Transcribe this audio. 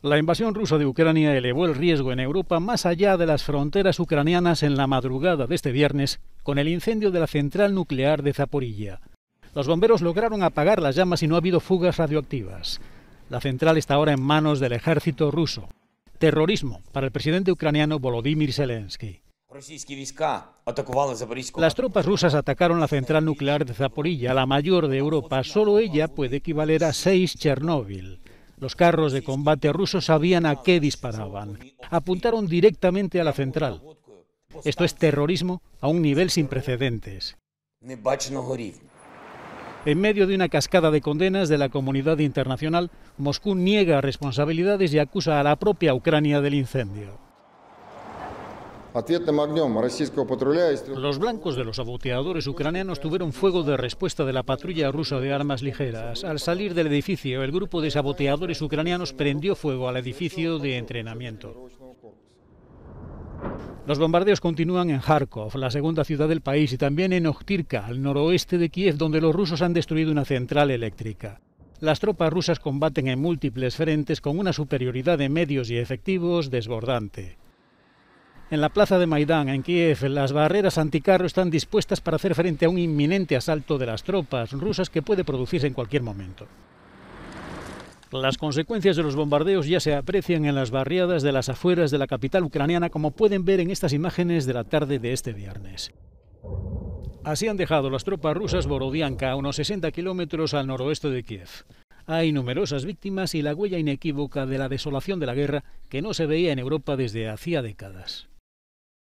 La invasión rusa de Ucrania elevó el riesgo en Europa más allá de las fronteras ucranianas en la madrugada de este viernes con el incendio de la central nuclear de Zaporilla. Los bomberos lograron apagar las llamas y no ha habido fugas radioactivas. La central está ahora en manos del ejército ruso. Terrorismo para el presidente ucraniano Volodymyr Zelensky. Las tropas rusas atacaron la central nuclear de Zaporilla, la mayor de Europa. Solo ella puede equivaler a seis Chernóbil. Los carros de combate rusos sabían a qué disparaban. Apuntaron directamente a la central. Esto es terrorismo a un nivel sin precedentes. En medio de una cascada de condenas de la comunidad internacional, Moscú niega responsabilidades y acusa a la propia Ucrania del incendio. Los blancos de los saboteadores ucranianos tuvieron fuego de respuesta de la patrulla rusa de armas ligeras. Al salir del edificio, el grupo de saboteadores ucranianos prendió fuego al edificio de entrenamiento. Los bombardeos continúan en Kharkov, la segunda ciudad del país, y también en Oktirka, al noroeste de Kiev, donde los rusos han destruido una central eléctrica. Las tropas rusas combaten en múltiples frentes con una superioridad de medios y efectivos desbordante. En la plaza de Maidán, en Kiev, las barreras anticarro están dispuestas para hacer frente a un inminente asalto de las tropas rusas que puede producirse en cualquier momento. Las consecuencias de los bombardeos ya se aprecian en las barriadas de las afueras de la capital ucraniana, como pueden ver en estas imágenes de la tarde de este viernes. Así han dejado las tropas rusas Borodianka, a unos 60 kilómetros al noroeste de Kiev. Hay numerosas víctimas y la huella inequívoca de la desolación de la guerra que no se veía en Europa desde hacía décadas.